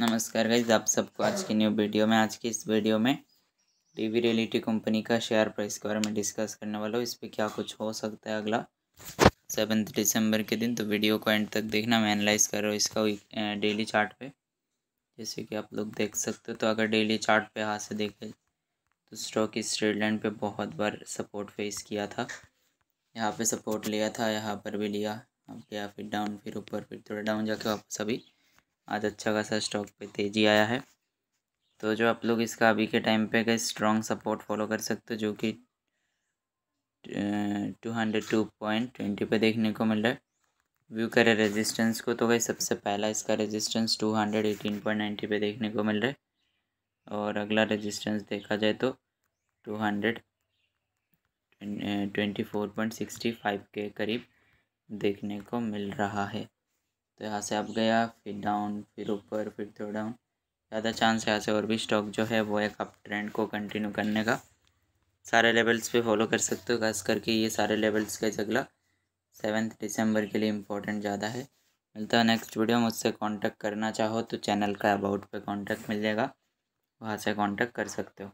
नमस्कार गाइज आप सबको आज की न्यू वीडियो में आज की इस वीडियो में टीवी रियलिटी कंपनी का शेयर प्राइस के बारे में डिस्कस करने वाला हूँ इस पर क्या कुछ हो सकता है अगला सेवन्थ दिसंबर के दिन तो वीडियो को एंड तक देखना मैं एनालाइज कर रहा हूँ इसका डेली चार्ट पे जैसे कि आप लोग देख सकते हो तो अगर डेली चार्ट पे हाथ से देखें तो स्टॉक इस ट्रेड लाइन पर बहुत बार सपोर्ट फेस किया था यहाँ पर सपोर्ट लिया था यहाँ पर भी लिया अब गया फिर डाउन फिर ऊपर फिर थोड़ा डाउन जाके वापस अभी आज अच्छा खासा स्टॉक पे तेज़ी आया है तो जो आप लोग इसका अभी के टाइम पे का स्ट्रॉन्ग सपोर्ट फॉलो कर सकते हो जो कि two hundred two point twenty पर देखने को मिल रहा है व्यू करें रेजिस्टेंस को तो भाई सबसे पहला इसका resistance two hundred eighteen point ninety पर देखने को मिल रहा है और अगला रेजिस्टेंस देखा जाए तो two hundred twenty four point sixty five के करीब देखने को मिल रहा है तो यहाँ से आप गया फिर डाउन फिर ऊपर फिर थोड़ा डाउन ज़्यादा चांस यहाँ से और भी स्टॉक जो है वो एक अप ट्रेंड को कंटिन्यू करने का सारे लेवल्स पे फॉलो कर सकते हो खास करके ये सारे लेवल्स का जगला सेवन्थ दिसंबर के लिए इम्पोर्टेंट ज़्यादा है मिलता है नेक्स्ट वीडियो मुझसे कांटेक्ट करना चाहो तो चैनल का अबाउट पे कांटेक्ट मिल जाएगा वहाँ से कांटेक्ट कर सकते हो